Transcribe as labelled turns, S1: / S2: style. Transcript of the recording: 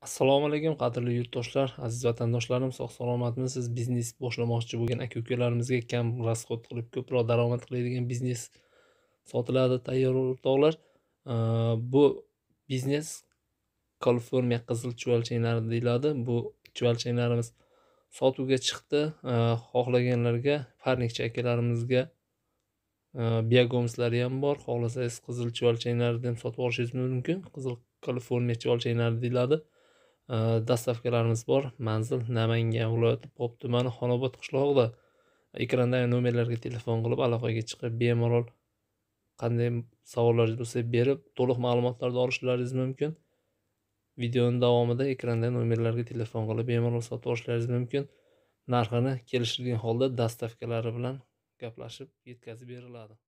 S1: assalomu alaykum qadrli yurtdoshlar aziz vatandoshlarim sog' salomatmisiz biznes boshlamoqchi bo'lgan aka ukalarimizga kam расход qilib ko'proq daromad qiladigan biznes sotiladi tayyor o'rtoqlar bu biznes kaliforniya qizil chuvalchanglari deyiladi bu chuvalchanglarimiz sotuvga chiqdi xohlaganlarga parnikchi akalarimizga biogomslari ham bor xohlasangiz qizil chuvalchanglarni ham sotib olishingiz mumkin qizil kaliforniya chuvalchanglari deyiladi dastavkalarimiz bor manzil namangan viloyati pop tumani xonobod qishlog'ida ekrandagi nomerlarga telefon qilib aloqaga chiqib bemalol qanday savollaringiz bo'lsa berib to'liq ma'lumotlarni olishlaringiz mumkin videoni davomida ekrandagi nomerlarga telefon qilib bemalol sotib olishlaringiz mumkin narxini kelishilgan holda dastavkalari bilan gaplashib yetkazib beriladi